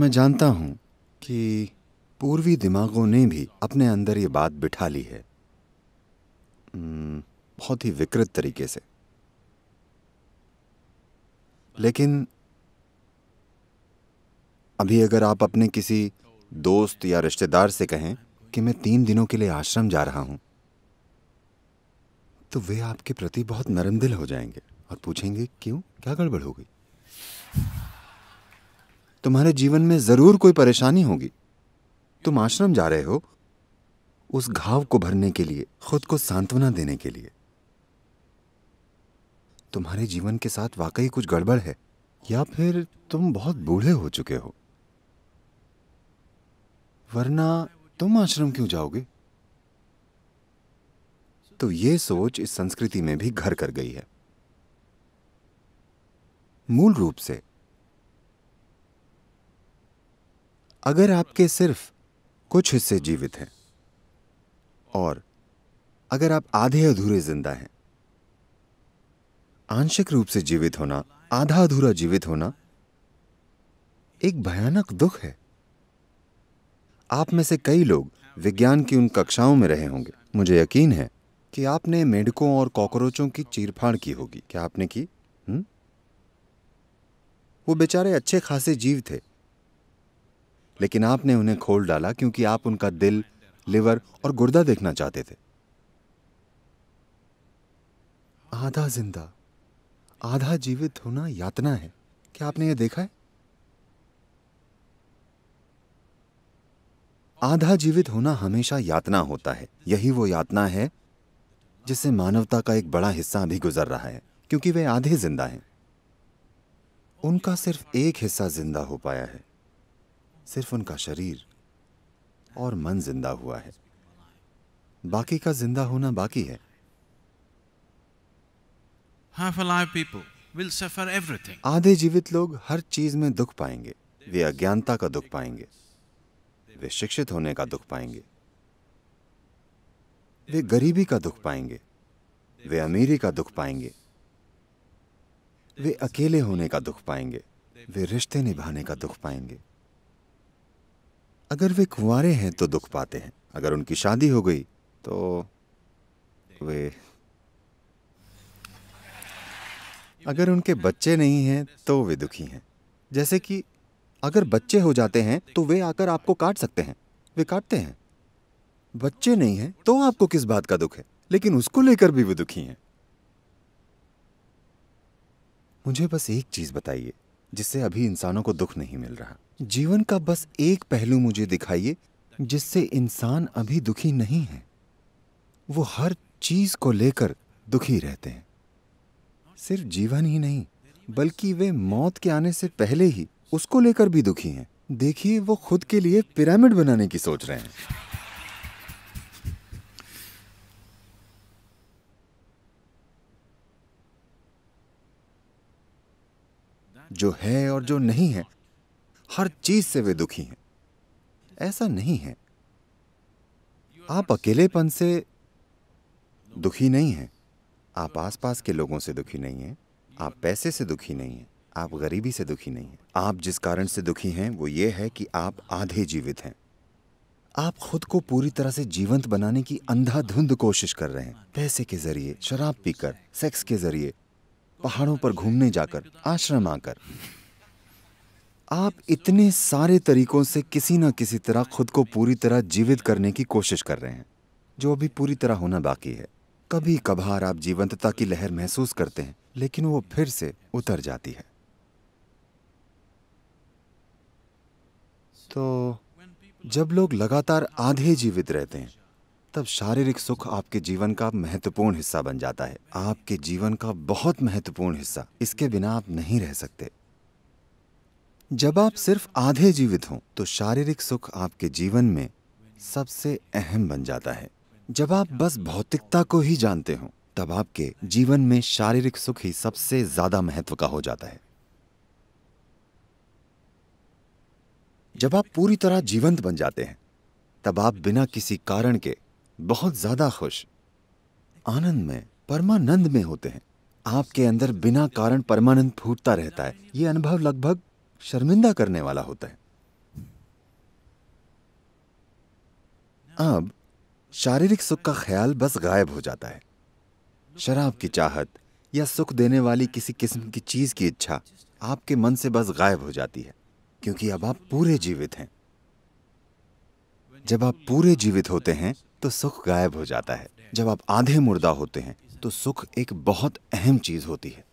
मैं जानता हूं कि पूर्वी दिमागों ने भी अपने अंदर ये बात बिठा ली है बहुत ही विकृत तरीके से लेकिन अभी अगर आप अपने किसी दोस्त या रिश्तेदार से कहें कि मैं तीन दिनों के लिए आश्रम जा रहा हूं तो वे आपके प्रति बहुत दिल हो जाएंगे और पूछेंगे क्यों क्या गड़बड़ हो गई तुम्हारे जीवन में ज़रूर कोई परेशानी होगी तुम आश्रम जा रहे हो उस घाव को भरने के लिए खुद को सांत्वना देने के लिए तुम्हारे जीवन के साथ वाकई कुछ गड़बड़ है या फिर तुम बहुत बूढ़े हो चुके हो वरना तुम आश्रम क्यों जाओगे तो ये सोच इस संस्कृति में भी घर कर गई है मूल रूप से अगर आपके सिर्फ कुछ हिस्से जीवित हैं और अगर आप आधे अधूरे जिंदा हैं आंशिक रूप से जीवित होना आधा अधूरा जीवित होना एक भयानक दुख है आप में से कई लोग विज्ञान की उन कक्षाओं में रहे होंगे मुझे यकीन है कि आपने मेढकों और कॉकरोचों की चीरफाड़ की होगी क्या आपने की हुँ? हम्म? वो बेचारे अच्छे खासे जीव थे लेकिन आपने उन्हें खोल डाला क्योंकि आप उनका दिल लिवर और गुर्दा देखना चाहते थे आधा जिंदा आधा जीवित होना यातना है क्या आपने यह देखा है आधा जीवित होना हमेशा यातना होता है यही वो यातना है जिससे मानवता का एक बड़ा हिस्सा अभी गुजर रहा है क्योंकि वे आधे जिंदा हैं उनका सिर्फ एक हिस्सा जिंदा हो पाया है सिर्फ उनका शरीर और मन जिंदा हुआ है बाकी का जिंदा होना बाकी है आधे जीवित लोग हर चीज में दुख पाएंगे वे अज्ञानता का दुख पाएंगे वे शिक्षित होने का दुख पाएंगे वे गरीबी का दुख पाएंगे वे अमीरी का दुख पाएंगे वे अकेले होने का दुख पाएंगे वे रिश्ते निभाने का दुख पाएंगे अगर वे कुंवारे हैं तो दुख पाते हैं अगर उनकी शादी हो गई तो वे अगर उनके बच्चे नहीं हैं तो वे दुखी हैं जैसे कि अगर बच्चे हो जाते हैं तो वे आकर आपको काट सकते हैं वे काटते हैं बच्चे नहीं हैं तो आपको किस बात का दुख है लेकिन उसको लेकर भी वे दुखी हैं मुझे बस एक चीज बताइए जिससे अभी इंसानों को दुख नहीं मिल रहा जीवन का बस एक पहलू मुझे दिखाइए जिससे इंसान अभी दुखी नहीं है वो हर चीज को लेकर दुखी रहते हैं सिर्फ जीवन ही नहीं बल्कि वे मौत के आने से पहले ही उसको लेकर भी दुखी हैं देखिए वो खुद के लिए पिरामिड बनाने की सोच रहे हैं जो है और जो नहीं है हर चीज से वे दुखी हैं ऐसा नहीं है आप अकेलेपन से दुखी नहीं हैं आप आसपास के लोगों से दुखी नहीं हैं आप पैसे से दुखी नहीं हैं आप गरीबी से दुखी नहीं हैं आप जिस कारण से दुखी हैं वो ये है कि आप आधे जीवित हैं आप खुद को पूरी तरह से जीवंत बनाने की अंधाधुंध कोशिश कर रहे हैं पैसे के जरिए शराब पीकर सेक्स के जरिए पहाड़ों पर घूमने जाकर आश्रम आकर आप इतने सारे तरीकों से किसी ना किसी तरह खुद को पूरी तरह जीवित करने की कोशिश कर रहे हैं जो अभी पूरी तरह होना बाकी है कभी कभार आप जीवंतता की लहर महसूस करते हैं लेकिन वो फिर से उतर जाती है तो जब लोग लगातार आधे जीवित रहते हैं तब शारीरिक सुख आपके जीवन का महत्वपूर्ण हिस्सा बन जाता है आपके जीवन का बहुत महत्वपूर्ण हिस्सा इसके बिना आप नहीं रह सकते जब आप सिर्फ आधे जीवित हों तो शारीरिक सुख आपके जीवन में सबसे अहम बन जाता है जब आप बस भौतिकता को ही जानते हो तब आपके जीवन में शारीरिक सुख ही सबसे ज्यादा महत्व का हो जाता है जब आप पूरी तरह जीवंत बन जाते हैं तब आप बिना किसी कारण के बहुत ज्यादा खुश आनंद में परमानंद में होते हैं आपके अंदर बिना कारण परमानंद फूटता रहता है ये अनुभव लगभग शर्मिंदा करने वाला होता है अब शारीरिक सुख का ख्याल बस गायब हो जाता है शराब की चाहत या सुख देने वाली किसी किस्म की चीज की इच्छा आपके मन से बस गायब हो जाती है क्योंकि अब आप पूरे जीवित हैं जब आप पूरे जीवित होते हैं तो सुख गायब हो जाता है जब आप आधे मुर्दा होते हैं तो सुख एक बहुत अहम चीज होती है